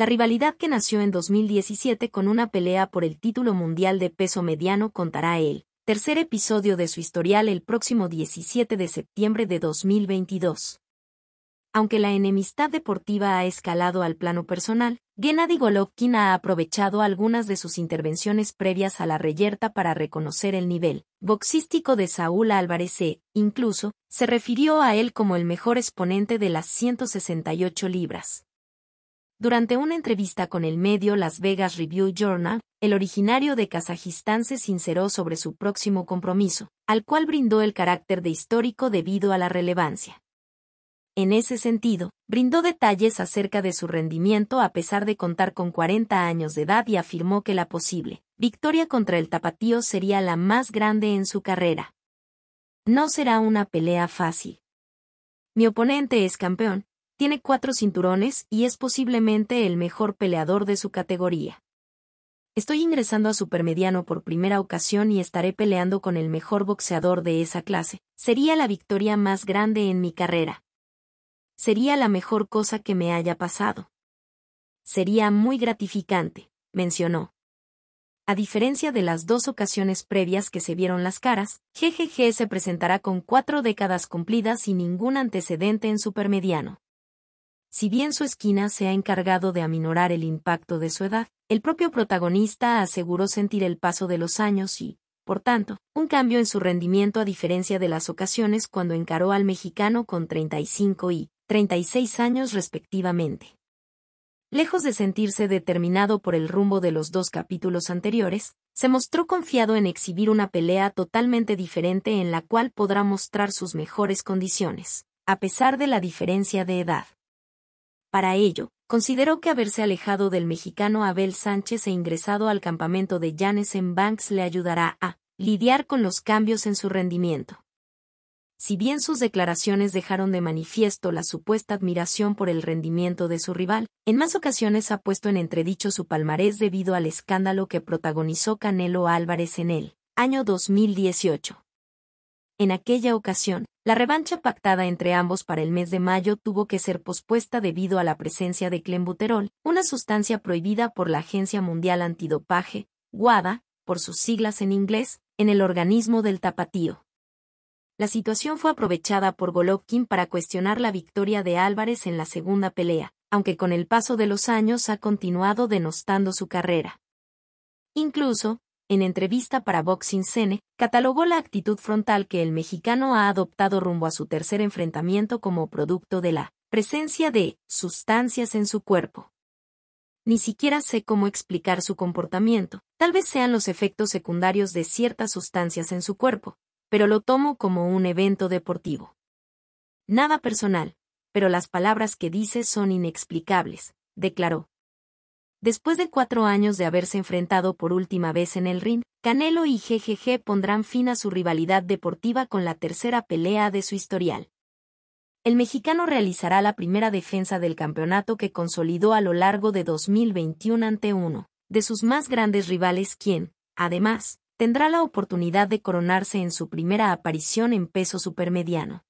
La rivalidad que nació en 2017 con una pelea por el título mundial de peso mediano contará el tercer episodio de su historial el próximo 17 de septiembre de 2022. Aunque la enemistad deportiva ha escalado al plano personal, Gennady Golovkin ha aprovechado algunas de sus intervenciones previas a la reyerta para reconocer el nivel boxístico de Saúl Álvarez e, incluso, se refirió a él como el mejor exponente de las 168 libras. Durante una entrevista con el medio Las Vegas Review Journal, el originario de Kazajistán se sinceró sobre su próximo compromiso, al cual brindó el carácter de histórico debido a la relevancia. En ese sentido, brindó detalles acerca de su rendimiento a pesar de contar con 40 años de edad y afirmó que la posible victoria contra el tapatío sería la más grande en su carrera. No será una pelea fácil. Mi oponente es campeón, tiene cuatro cinturones y es posiblemente el mejor peleador de su categoría. Estoy ingresando a supermediano por primera ocasión y estaré peleando con el mejor boxeador de esa clase. Sería la victoria más grande en mi carrera. Sería la mejor cosa que me haya pasado. Sería muy gratificante, mencionó. A diferencia de las dos ocasiones previas que se vieron las caras, GGG se presentará con cuatro décadas cumplidas y ningún antecedente en supermediano. Si bien su esquina se ha encargado de aminorar el impacto de su edad, el propio protagonista aseguró sentir el paso de los años y, por tanto, un cambio en su rendimiento a diferencia de las ocasiones cuando encaró al mexicano con 35 y 36 años respectivamente. Lejos de sentirse determinado por el rumbo de los dos capítulos anteriores, se mostró confiado en exhibir una pelea totalmente diferente en la cual podrá mostrar sus mejores condiciones, a pesar de la diferencia de edad. Para ello, consideró que haberse alejado del mexicano Abel Sánchez e ingresado al campamento de Janes en Banks le ayudará a lidiar con los cambios en su rendimiento. Si bien sus declaraciones dejaron de manifiesto la supuesta admiración por el rendimiento de su rival, en más ocasiones ha puesto en entredicho su palmarés debido al escándalo que protagonizó Canelo Álvarez en el año 2018. En aquella ocasión, la revancha pactada entre ambos para el mes de mayo tuvo que ser pospuesta debido a la presencia de clenbuterol, una sustancia prohibida por la Agencia Mundial Antidopaje, WADA, por sus siglas en inglés, en el organismo del tapatío. La situación fue aprovechada por Golovkin para cuestionar la victoria de Álvarez en la segunda pelea, aunque con el paso de los años ha continuado denostando su carrera. Incluso, en entrevista para Boxing Scene, catalogó la actitud frontal que el mexicano ha adoptado rumbo a su tercer enfrentamiento como producto de la presencia de sustancias en su cuerpo. Ni siquiera sé cómo explicar su comportamiento, tal vez sean los efectos secundarios de ciertas sustancias en su cuerpo, pero lo tomo como un evento deportivo. Nada personal, pero las palabras que dice son inexplicables, declaró. Después de cuatro años de haberse enfrentado por última vez en el ring, Canelo y GGG pondrán fin a su rivalidad deportiva con la tercera pelea de su historial. El mexicano realizará la primera defensa del campeonato que consolidó a lo largo de 2021 ante uno de sus más grandes rivales quien, además, tendrá la oportunidad de coronarse en su primera aparición en peso supermediano.